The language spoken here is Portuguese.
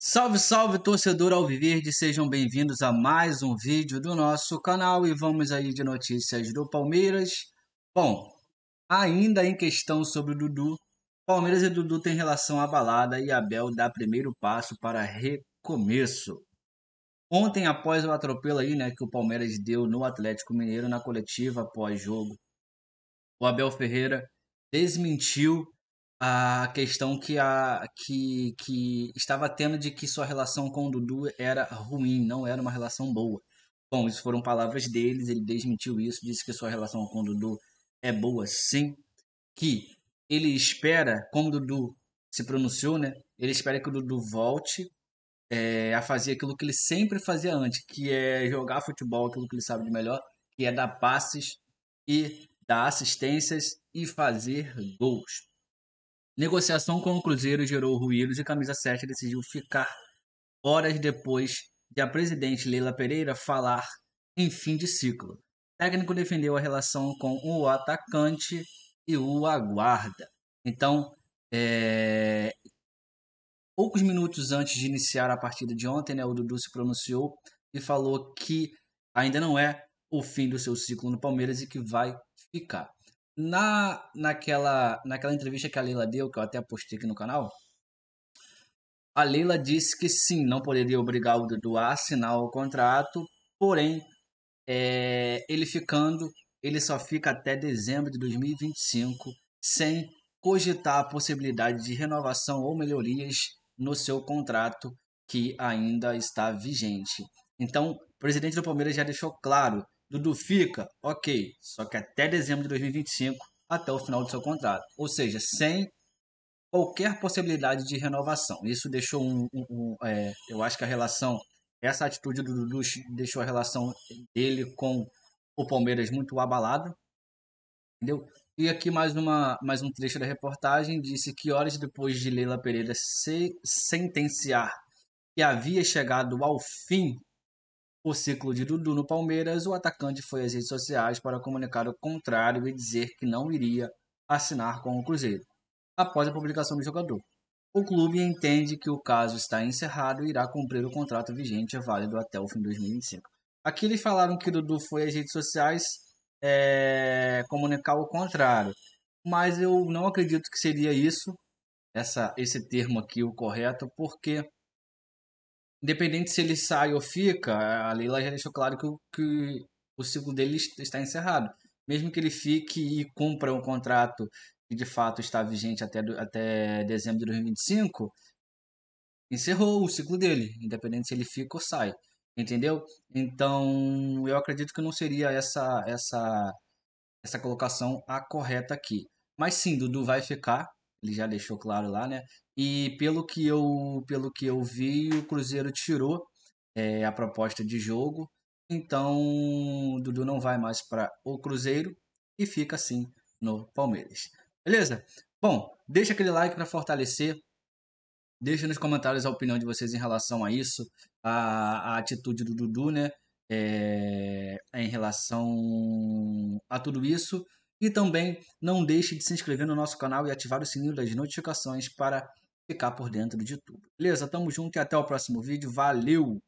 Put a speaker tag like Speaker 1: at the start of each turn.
Speaker 1: Salve, salve, torcedor alviverde! Sejam bem-vindos a mais um vídeo do nosso canal e vamos aí de notícias do Palmeiras. Bom, ainda em questão sobre o Dudu, Palmeiras e Dudu têm relação abalada e Abel dá primeiro passo para recomeço. Ontem, após o atropelo aí, né, que o Palmeiras deu no Atlético Mineiro na coletiva pós-jogo, o Abel Ferreira desmentiu a questão que, a, que, que estava tendo de que sua relação com o Dudu era ruim, não era uma relação boa. Bom, isso foram palavras deles, ele desmentiu isso, disse que sua relação com o Dudu é boa sim, que ele espera, como o Dudu se pronunciou, né? Ele espera que o Dudu volte é, a fazer aquilo que ele sempre fazia antes, que é jogar futebol, aquilo que ele sabe de melhor, que é dar passes e dar assistências e fazer gols. Negociação com o Cruzeiro gerou ruídos e Camisa 7 decidiu ficar horas depois de a presidente Leila Pereira falar em fim de ciclo. O técnico defendeu a relação com o atacante e o aguarda. Então, é... poucos minutos antes de iniciar a partida de ontem, né, o Dudu se pronunciou e falou que ainda não é o fim do seu ciclo no Palmeiras e que vai ficar na, naquela, naquela entrevista que a Leila deu, que eu até postei aqui no canal, a Leila disse que sim, não poderia obrigar o Dudu a assinar o contrato, porém, é, ele ficando, ele só fica até dezembro de 2025, sem cogitar a possibilidade de renovação ou melhorias no seu contrato que ainda está vigente. Então, o presidente do Palmeiras já deixou claro Dudu fica, ok, só que até dezembro de 2025, até o final do seu contrato. Ou seja, sem qualquer possibilidade de renovação. Isso deixou um, um, um é, eu acho que a relação, essa atitude do Dudu deixou a relação dele com o Palmeiras muito abalada, entendeu? E aqui mais uma mais um trecho da reportagem disse que horas depois de Leila Pereira se sentenciar que havia chegado ao fim o ciclo de Dudu no Palmeiras, o atacante foi às redes sociais para comunicar o contrário e dizer que não iria assinar com o Cruzeiro, após a publicação do jogador. O clube entende que o caso está encerrado e irá cumprir o contrato vigente e válido até o fim de 2025. Aqui eles falaram que Dudu foi às redes sociais é, comunicar o contrário, mas eu não acredito que seria isso, essa, esse termo aqui, o correto, porque independente se ele sai ou fica, a Leila já deixou claro que o, que o ciclo dele está encerrado. Mesmo que ele fique e cumpra um contrato que de fato está vigente até, até dezembro de 2025, encerrou o ciclo dele, independente se ele fica ou sai. Entendeu? Então, eu acredito que não seria essa essa essa colocação a correta aqui. Mas sim, Dudu vai ficar, ele já deixou claro lá, né? E pelo que eu, pelo que eu vi, o Cruzeiro tirou é, a proposta de jogo. Então, o Dudu não vai mais para o Cruzeiro e fica assim no Palmeiras. Beleza? Bom, deixa aquele like para fortalecer. Deixa nos comentários a opinião de vocês em relação a isso, a, a atitude do Dudu, né? É, em relação a tudo isso. E também não deixe de se inscrever no nosso canal e ativar o sininho das notificações para ficar por dentro de tudo. Beleza? Tamo junto e até o próximo vídeo. Valeu!